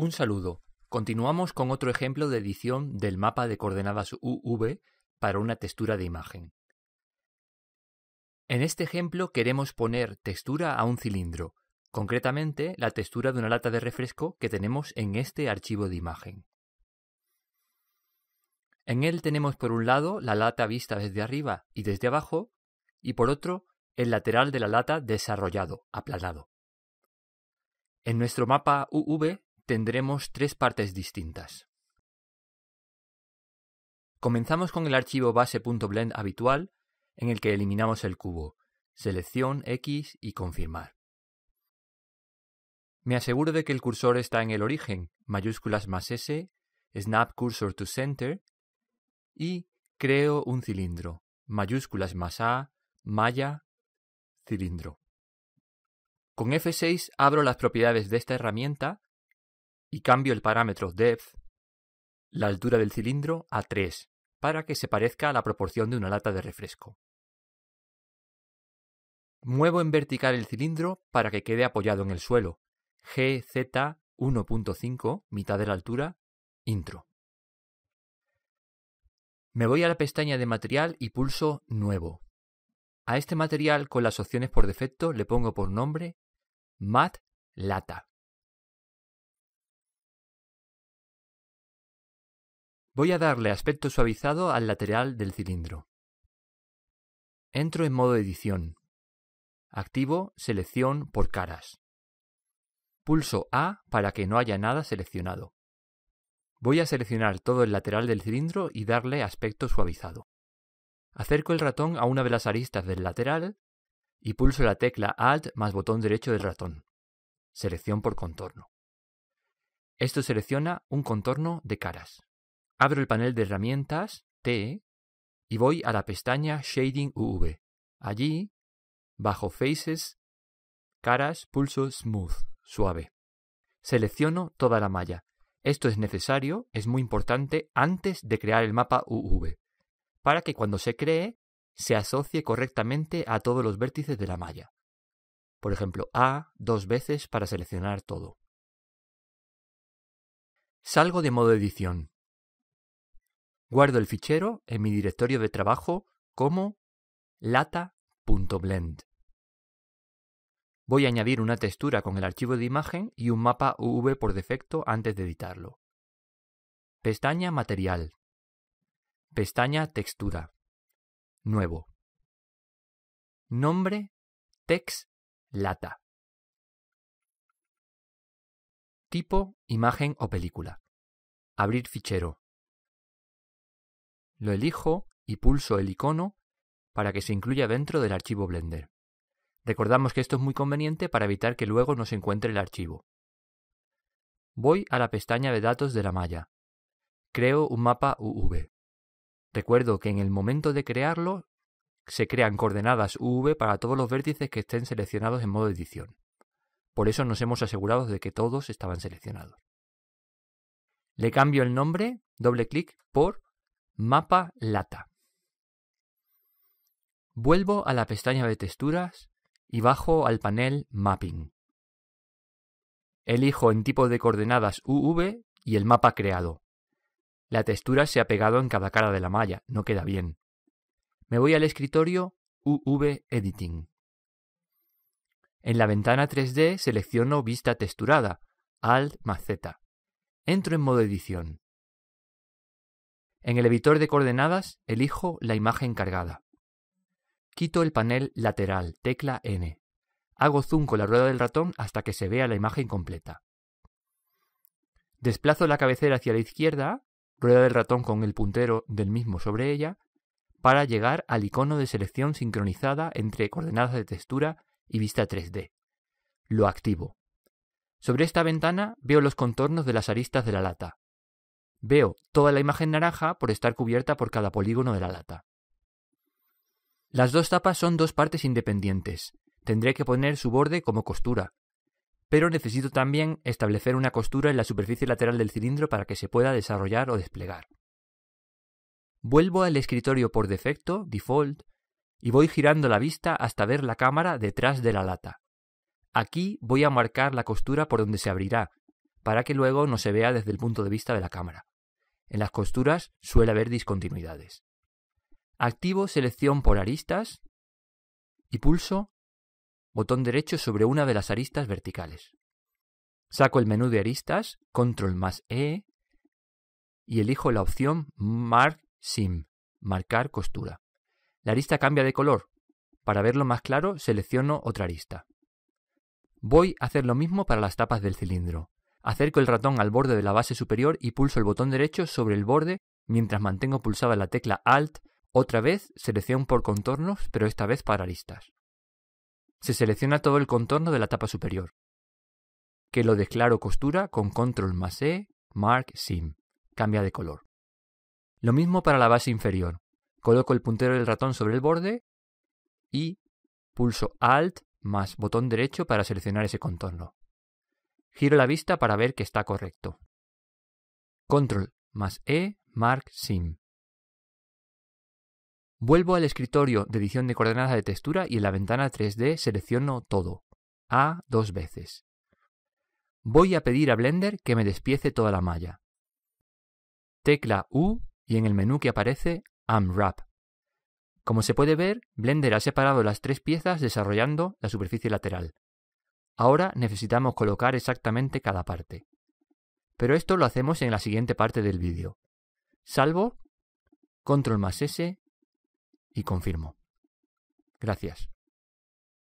Un saludo. Continuamos con otro ejemplo de edición del mapa de coordenadas UV para una textura de imagen. En este ejemplo queremos poner textura a un cilindro, concretamente la textura de una lata de refresco que tenemos en este archivo de imagen. En él tenemos por un lado la lata vista desde arriba y desde abajo, y por otro el lateral de la lata desarrollado, aplanado. En nuestro mapa UV tendremos tres partes distintas. Comenzamos con el archivo base.blend habitual, en el que eliminamos el cubo, selección X y confirmar. Me aseguro de que el cursor está en el origen, mayúsculas más S, snap cursor to center, y creo un cilindro, mayúsculas más A, malla, cilindro. Con F6 abro las propiedades de esta herramienta y cambio el parámetro depth, la altura del cilindro, a 3, para que se parezca a la proporción de una lata de refresco. Muevo en vertical el cilindro para que quede apoyado en el suelo. GZ 1.5, mitad de la altura, intro. Me voy a la pestaña de material y pulso Nuevo. A este material con las opciones por defecto le pongo por nombre Mat Lata. Voy a darle aspecto suavizado al lateral del cilindro. Entro en modo edición. Activo selección por caras. Pulso A para que no haya nada seleccionado. Voy a seleccionar todo el lateral del cilindro y darle aspecto suavizado. Acerco el ratón a una de las aristas del lateral y pulso la tecla Alt más botón derecho del ratón. Selección por contorno. Esto selecciona un contorno de caras. Abro el panel de herramientas T, y voy a la pestaña Shading UV. Allí, bajo Faces, Caras, Pulso Smooth, suave. Selecciono toda la malla. Esto es necesario, es muy importante antes de crear el mapa UV, para que cuando se cree se asocie correctamente a todos los vértices de la malla. Por ejemplo, A dos veces para seleccionar todo. Salgo de modo edición Guardo el fichero en mi directorio de trabajo como lata.blend. Voy a añadir una textura con el archivo de imagen y un mapa UV por defecto antes de editarlo. Pestaña Material. Pestaña Textura. Nuevo. Nombre Tex Lata. Tipo Imagen o película. Abrir fichero. Lo elijo y pulso el icono para que se incluya dentro del archivo Blender. Recordamos que esto es muy conveniente para evitar que luego no se encuentre el archivo. Voy a la pestaña de datos de la malla. Creo un mapa UV. Recuerdo que en el momento de crearlo se crean coordenadas UV para todos los vértices que estén seleccionados en modo edición. Por eso nos hemos asegurado de que todos estaban seleccionados. Le cambio el nombre, doble clic, por Mapa Lata. Vuelvo a la pestaña de texturas y bajo al panel Mapping. Elijo en tipo de coordenadas UV y el mapa creado. La textura se ha pegado en cada cara de la malla, no queda bien. Me voy al escritorio UV Editing. En la ventana 3D selecciono Vista texturada, Alt más Z. Entro en modo edición. En el editor de coordenadas elijo la imagen cargada. Quito el panel lateral, tecla N. Hago zoom con la rueda del ratón hasta que se vea la imagen completa. Desplazo la cabecera hacia la izquierda, rueda del ratón con el puntero del mismo sobre ella, para llegar al icono de selección sincronizada entre coordenadas de textura y vista 3D. Lo activo. Sobre esta ventana veo los contornos de las aristas de la lata. Veo toda la imagen naranja por estar cubierta por cada polígono de la lata. Las dos tapas son dos partes independientes. Tendré que poner su borde como costura. Pero necesito también establecer una costura en la superficie lateral del cilindro para que se pueda desarrollar o desplegar. Vuelvo al escritorio por defecto, default, y voy girando la vista hasta ver la cámara detrás de la lata. Aquí voy a marcar la costura por donde se abrirá, para que luego no se vea desde el punto de vista de la cámara. En las costuras suele haber discontinuidades. Activo selección por aristas y pulso botón derecho sobre una de las aristas verticales. Saco el menú de aristas, control más E, y elijo la opción Mark Sim, marcar costura. La arista cambia de color. Para verlo más claro, selecciono otra arista. Voy a hacer lo mismo para las tapas del cilindro. Acerco el ratón al borde de la base superior y pulso el botón derecho sobre el borde mientras mantengo pulsada la tecla Alt. Otra vez selección por contornos, pero esta vez para aristas. Se selecciona todo el contorno de la tapa superior, que lo declaro costura con Control más E, Mark Sim. Cambia de color. Lo mismo para la base inferior. Coloco el puntero del ratón sobre el borde y pulso Alt más botón derecho para seleccionar ese contorno. Giro la vista para ver que está correcto. Control más E Mark Sim. Vuelvo al escritorio de edición de coordenadas de textura y en la ventana 3D selecciono todo. A dos veces. Voy a pedir a Blender que me despiece toda la malla. Tecla U y en el menú que aparece Unwrap. Como se puede ver, Blender ha separado las tres piezas desarrollando la superficie lateral. Ahora necesitamos colocar exactamente cada parte. Pero esto lo hacemos en la siguiente parte del vídeo. Salvo, control más S y confirmo. Gracias.